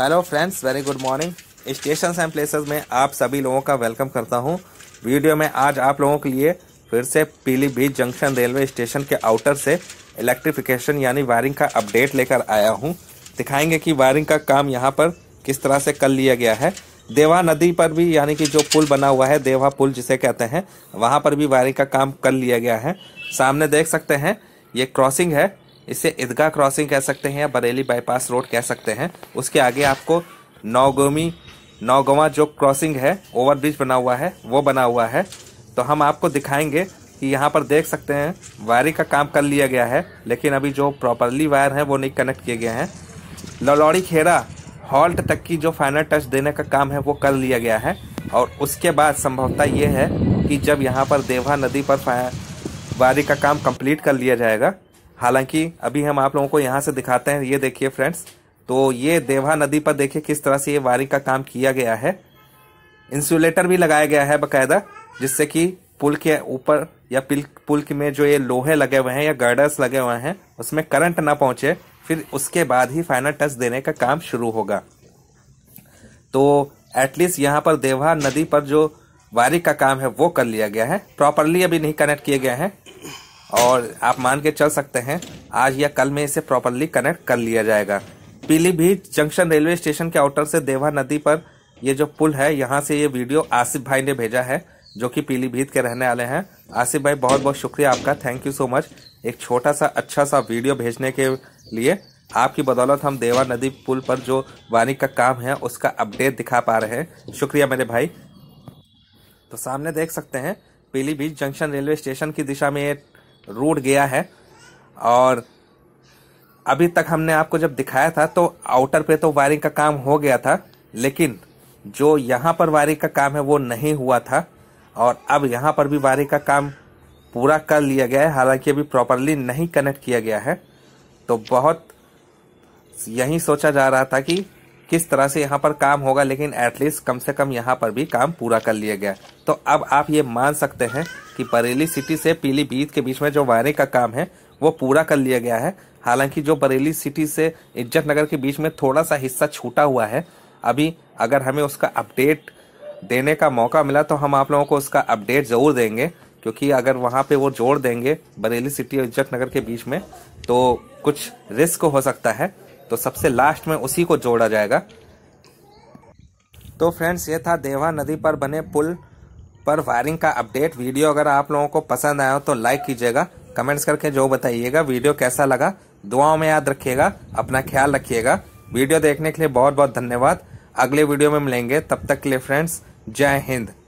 hello friends very good morning station and places में आप सभी लोगों का वेलकम करता हूं वीडियो में आज आप लोगों के लिए फिर से पीलीभीत जंक्शन रेलवे स्टेशन के आउटर से इलेक्ट्रिफिकेशन यानी वायरिंग का अपडेट लेकर आया हूं दिखाएंगे कि वायरिंग का काम यहाँ पर किस तरह से कर लिया गया है देवा नदी पर भी यानी कि जो पुल बना हुआ है देवा पुल जिसे कहते हैं वहाँ पर भी वायरिंग का काम कर लिया गया है सामने देख सकते हैं ये क्रॉसिंग है इसे ईदगाह क्रॉसिंग कह सकते हैं या बरेली बाईपास रोड कह सकते हैं उसके आगे आपको नौगोमी नौगवा जो क्रॉसिंग है ओवरब्रिज बना हुआ है वो बना हुआ है तो हम आपको दिखाएंगे कि यहाँ पर देख सकते हैं वायरिंग का काम कर लिया गया है लेकिन अभी जो प्रॉपरली वायर है वो नहीं कनेक्ट किए गए हैं ललौड़ी खेरा हॉल्ट तक की जो फाइनल टच देने का काम है वो कर लिया गया है और उसके बाद संभवता ये है कि जब यहाँ पर देवा नदी पर वारी का काम कंप्लीट कर लिया जाएगा हालांकि अभी हम आप लोगों को यहाँ से दिखाते हैं ये देखिए फ्रेंड्स तो ये देवा नदी पर देखिए किस तरह से ये वायरिंग का काम किया गया है इंसुलेटर भी लगाया गया है बकायदा जिससे कि पुल के ऊपर या पिल पुल में जो ये लोहे लगे हुए हैं या गर्डर्स लगे हुए हैं उसमें करंट ना पहुंचे फिर उसके बाद ही फाइनल टच देने का काम शुरू होगा तो एटलीस्ट यहाँ पर देवा नदी पर जो वायरिंग का काम है वो कर लिया गया है प्रॉपरली अभी नहीं कनेक्ट किए गए हैं और आप मान के चल सकते हैं आज या कल में इसे प्रॉपरली कनेक्ट कर लिया जाएगा पीलीभीत जंक्शन रेलवे स्टेशन के आउटर से देवा नदी पर ये जो पुल है यहाँ से ये वीडियो आसिफ भाई ने भेजा है जो कि पीलीभीत के रहने वाले हैं आसिफ भाई बहुत बहुत शुक्रिया आपका थैंक यू सो मच एक छोटा सा अच्छा सा वीडियो भेजने के लिए आपकी बदौलत हम देवा नदी पुल पर जो वानी का काम है उसका अपडेट दिखा पा रहे हैं शुक्रिया मेरे भाई तो सामने देख सकते हैं पीलीभीत जंक्शन रेलवे स्टेशन की दिशा में ये रूट गया है और अभी तक हमने आपको जब दिखाया था तो आउटर पे तो वायरिंग का काम हो गया था लेकिन जो यहाँ पर वायरिंग का काम है वो नहीं हुआ था और अब यहाँ पर भी वायरिंग का काम पूरा कर लिया गया है हालांकि अभी प्रॉपरली नहीं कनेक्ट किया गया है तो बहुत यही सोचा जा रहा था कि किस तरह से यहाँ पर काम होगा लेकिन एटलीस्ट कम से कम यहाँ पर भी काम पूरा कर लिया गया तो अब आप ये मान सकते हैं कि बरेली सिटी से पीलीभीत के बीच में जो वायरिंग का काम है वो पूरा कर लिया गया है हालांकि जो बरेली सिटी से इज्जत नगर के बीच में थोड़ा सा हिस्सा छूटा हुआ है अभी अगर हमें उसका अपडेट देने का मौका मिला तो हम आप लोगों को उसका अपडेट ज़रूर देंगे क्योंकि अगर वहाँ पे वो जोड़ देंगे बरेली सिटी और इज्जत नगर के बीच में तो कुछ रिस्क हो सकता है तो सबसे लास्ट में उसी को जोड़ा जाएगा तो फ्रेंड्स ये था देवा नदी पर बने पुल पर वायरिंग का अपडेट वीडियो अगर आप लोगों को पसंद आया हो तो लाइक कीजिएगा कमेंट्स करके जो बताइएगा वीडियो कैसा लगा दुआओं में याद रखिएगा अपना ख्याल रखिएगा वीडियो देखने के लिए बहुत बहुत धन्यवाद अगले वीडियो में मिलेंगे तब तक के लिए फ्रेंड्स जय हिंद